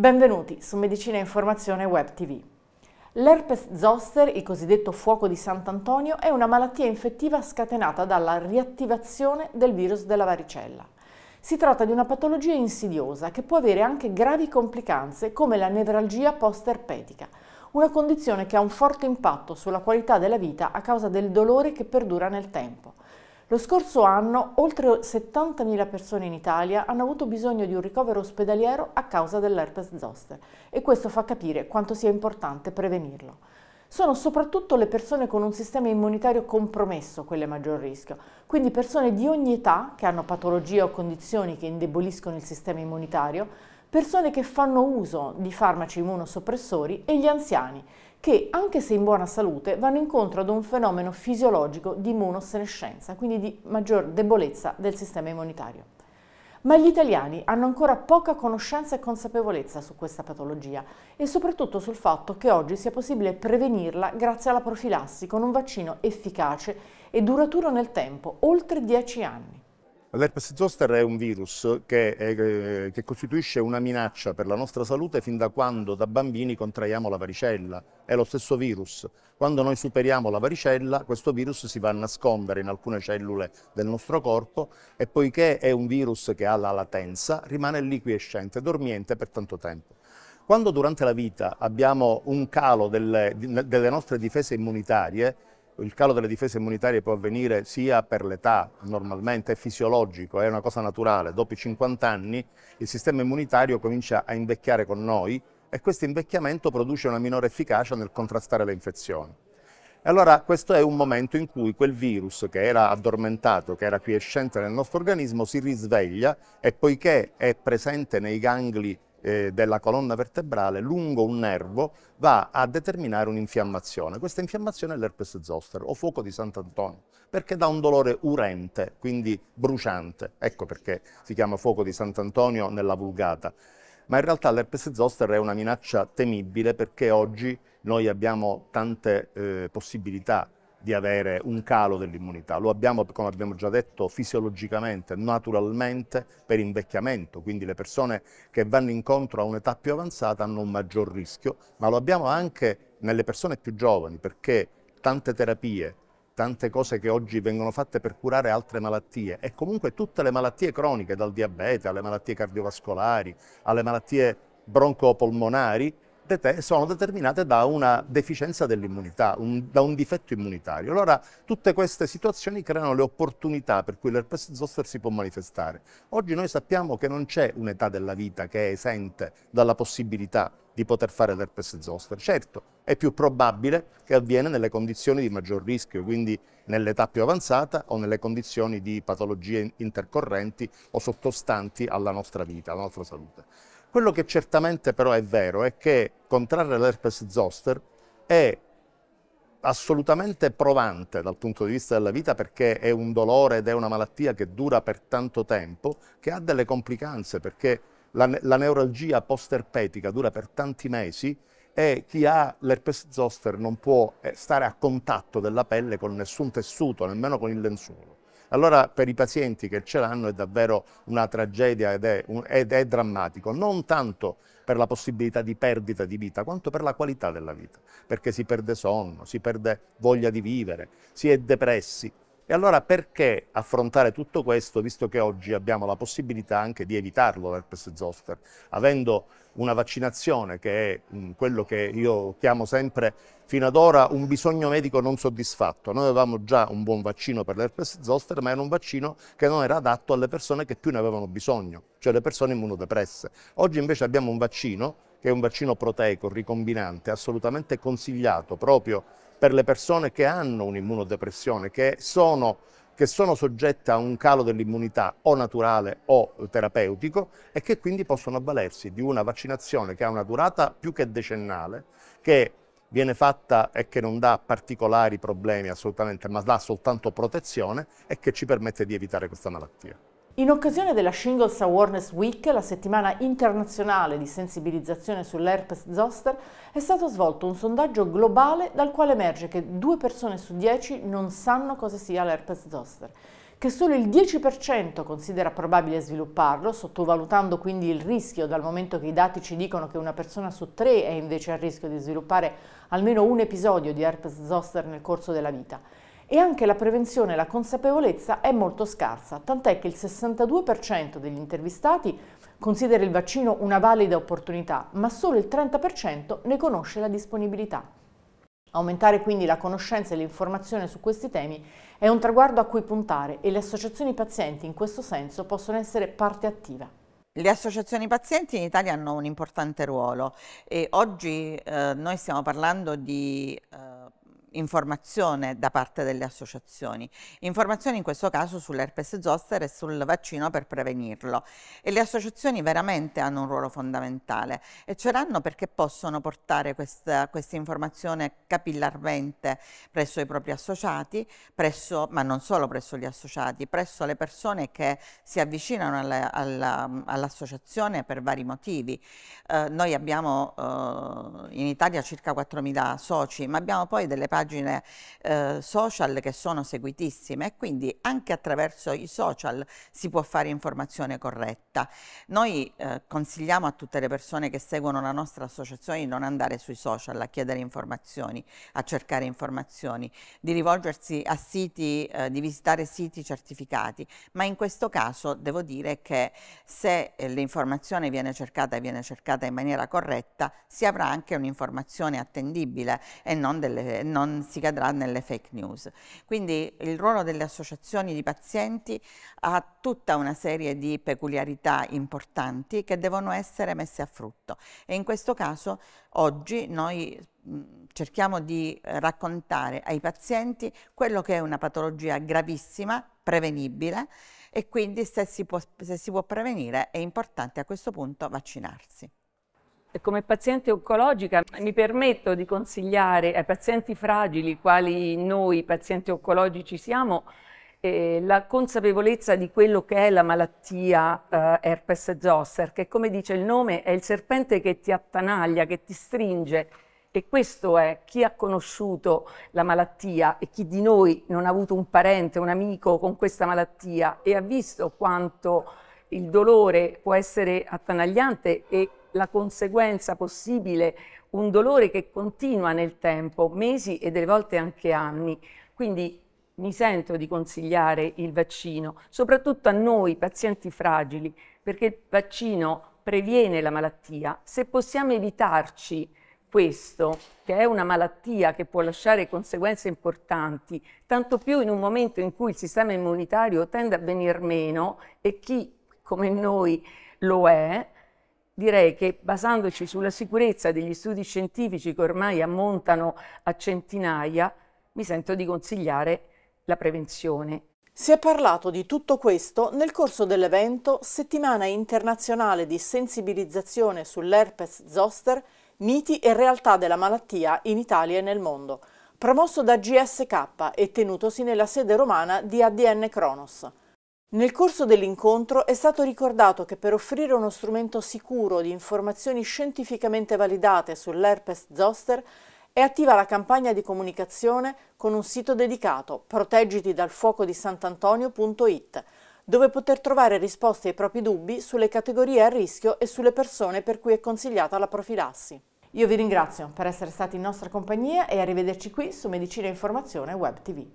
Benvenuti su Medicina e Informazione Web TV. L'herpes zoster, il cosiddetto fuoco di Sant'Antonio, è una malattia infettiva scatenata dalla riattivazione del virus della varicella. Si tratta di una patologia insidiosa che può avere anche gravi complicanze come la nevralgia post-erpetica, una condizione che ha un forte impatto sulla qualità della vita a causa del dolore che perdura nel tempo. Lo scorso anno oltre 70.000 persone in Italia hanno avuto bisogno di un ricovero ospedaliero a causa dell'herpes zoster e questo fa capire quanto sia importante prevenirlo. Sono soprattutto le persone con un sistema immunitario compromesso quelle a maggior rischio, quindi persone di ogni età che hanno patologie o condizioni che indeboliscono il sistema immunitario, persone che fanno uso di farmaci immunosoppressori e gli anziani, che anche se in buona salute vanno incontro ad un fenomeno fisiologico di immunosenescenza, quindi di maggior debolezza del sistema immunitario. Ma gli italiani hanno ancora poca conoscenza e consapevolezza su questa patologia e soprattutto sul fatto che oggi sia possibile prevenirla grazie alla profilassi con un vaccino efficace e duraturo nel tempo, oltre 10 anni. L'herpes zoster è un virus che, è, eh, che, costituisce una minaccia per la nostra salute fin da quando da bambini contraiamo la varicella. È lo stesso virus. Quando noi superiamo la varicella, questo virus si va a nascondere in alcune cellule del nostro corpo e poiché è un virus che ha la latenza, rimane lì quiescente, dormiente per tanto tempo. Quando durante la vita abbiamo un calo delle, delle nostre difese immunitarie, il calo delle difese immunitarie può avvenire sia per l'età, normalmente è fisiologico, è una cosa naturale, dopo i 50 anni il sistema immunitario comincia a invecchiare con noi e questo invecchiamento produce una minore efficacia nel contrastare le infezioni. E allora questo è un momento in cui quel virus che era addormentato, che era quiescente nel nostro organismo, si risveglia e poiché è presente nei gangli eh, della colonna vertebrale lungo un nervo va a determinare un'infiammazione. Questa infiammazione è l'herpes zoster o fuoco di Sant'Antonio, perché dà un dolore urente, quindi bruciante. Ecco perché si chiama fuoco di Sant'Antonio nella Vulgata. Ma in realtà l'herpes zoster è una minaccia temibile perché oggi noi abbiamo tante eh, possibilità di avere un calo dell'immunità. Lo abbiamo, come abbiamo già detto, fisiologicamente, naturalmente, per invecchiamento, quindi le persone che vanno incontro a un'età più avanzata hanno un maggior rischio, ma lo abbiamo anche nelle persone più giovani, perché tante terapie, tante cose che oggi vengono fatte per curare altre malattie e comunque tutte le malattie croniche, dal diabete alle malattie cardiovascolari, alle malattie broncopolmonari, sono determinate da una deficienza dell'immunità, un, da un difetto immunitario. Allora tutte queste situazioni creano le opportunità per cui l'herpes zoster si può manifestare. Oggi noi sappiamo che non c'è un'età della vita che è esente dalla possibilità di poter fare l'herpes zoster. Certo, è più probabile che avviene nelle condizioni di maggior rischio, quindi nell'età più avanzata o nelle condizioni di patologie intercorrenti o sottostanti alla nostra vita, alla nostra salute. Quello che certamente però è vero è che contrarre l'herpes zoster è assolutamente provante dal punto di vista della vita perché è un dolore ed è una malattia che dura per tanto tempo, che ha delle complicanze perché la, la neuralgia posterpetica dura per tanti mesi e chi ha l'herpes zoster non può eh, stare a contatto della pelle con nessun tessuto, nemmeno con il lenzuolo. Allora per i pazienti che ce l'hanno è davvero una tragedia ed è, un, ed è drammatico, non tanto per la possibilità di perdita di vita, quanto per la qualità della vita, perché si perde sonno, si perde voglia di vivere, si è depressi, e allora perché affrontare tutto questo, visto che oggi abbiamo la possibilità anche di evitarlo l'herpes zoster, avendo una vaccinazione che è mm, quello che io chiamo sempre fino ad ora un bisogno medico non soddisfatto. Noi avevamo già un buon vaccino per l'herpes zoster, ma era un vaccino che non era adatto alle persone che più ne avevano bisogno, cioè le persone immunodepresse. Oggi invece abbiamo un vaccino che è un vaccino proteico, ricombinante, assolutamente consigliato proprio per le persone che hanno un'immunodepressione, che sono, che sono soggette a un calo dell'immunità o naturale o terapeutico e che quindi possono avvalersi di una vaccinazione che ha una durata più che decennale, che viene fatta e che non dà particolari problemi assolutamente, ma dà soltanto protezione e che ci permette di evitare questa malattia. In occasione della Shingles Awareness Week, la settimana internazionale di sensibilizzazione sull'herpes zoster, è stato svolto un sondaggio globale dal quale emerge che due persone su dieci non sanno cosa sia l'herpes zoster, che solo il 10% considera probabile svilupparlo, sottovalutando quindi il rischio dal momento che i dati ci dicono che una persona su tre è invece a rischio di sviluppare almeno un episodio di herpes zoster nel corso della vita e anche la prevenzione e la consapevolezza è molto scarsa, tant'è che il 62% degli intervistati considera il vaccino una valida opportunità, ma solo il 30% ne conosce la disponibilità. Aumentare quindi la conoscenza e l'informazione su questi temi è un traguardo a cui puntare e le associazioni pazienti in questo senso possono essere parte attiva. Le associazioni pazienti in Italia hanno un importante ruolo e oggi eh, noi stiamo parlando di eh, informazione da parte delle associazioni, informazioni in questo caso sull'herpes zoster e sul vaccino per prevenirlo e le associazioni veramente hanno un ruolo fondamentale e ce l'hanno perché possono portare questa, questa, informazione capillarmente presso i propri associati, presso, ma non solo presso gli associati, presso le persone che si avvicinano all'associazione per vari motivi. Eh, noi abbiamo eh, in Italia circa 4.000 soci ma abbiamo poi delle parti pagine eh, social che sono seguitissime e quindi anche attraverso i social si può fare informazione corretta. Noi eh, consigliamo a tutte le persone che seguono la nostra associazione di non andare sui social a chiedere informazioni, a cercare informazioni, di rivolgersi a siti, eh, di visitare siti certificati, ma in questo caso devo dire che se eh, l'informazione viene cercata e viene cercata in maniera corretta si avrà anche un'informazione attendibile e non, delle, non non si cadrà nelle fake news. Quindi il ruolo delle associazioni di pazienti ha tutta una serie di peculiarità importanti che devono essere messe a frutto e in questo caso oggi noi mm, cerchiamo di raccontare ai pazienti quello che è una patologia gravissima, prevenibile e quindi se si può, se si può prevenire è importante a questo punto vaccinarsi. Come paziente oncologica mi permetto di consigliare ai pazienti fragili, quali noi pazienti oncologici siamo, eh, la consapevolezza di quello che è la malattia eh, herpes zoster, che come dice il nome è il serpente che ti attanaglia, che ti stringe. E questo è chi ha conosciuto la malattia e chi di noi non ha avuto un parente, un amico con questa malattia e ha visto quanto il dolore può essere attanagliante e la conseguenza possibile un dolore che continua nel tempo, mesi e delle volte anche anni. Quindi mi sento di consigliare il vaccino, soprattutto a noi pazienti fragili, perché il vaccino previene la malattia. Se possiamo evitarci questo, che è una malattia che può lasciare conseguenze importanti, tanto più in un momento in cui il sistema immunitario tende a venir meno e chi come noi lo è, direi che basandoci sulla sicurezza degli studi scientifici che ormai ammontano a centinaia, mi sento di consigliare la prevenzione. Si è parlato di tutto questo nel corso dell'evento Settimana internazionale di sensibilizzazione sull'herpes zoster, miti e realtà della malattia in Italia e nel mondo, promosso da GSK e tenutosi nella sede romana di ADN Kronos. Nel corso dell'incontro è stato ricordato che per offrire uno strumento sicuro di informazioni scientificamente validate sull'herpes zoster è attiva la campagna di comunicazione con un sito dedicato proteggiti dal fuoco di sant'antonio.it, dove poter trovare risposte ai propri dubbi sulle categorie a rischio e sulle persone per cui è consigliata la profilassi. Io vi ringrazio per essere stati in nostra compagnia e arrivederci qui su Medicina e Informazione Web TV.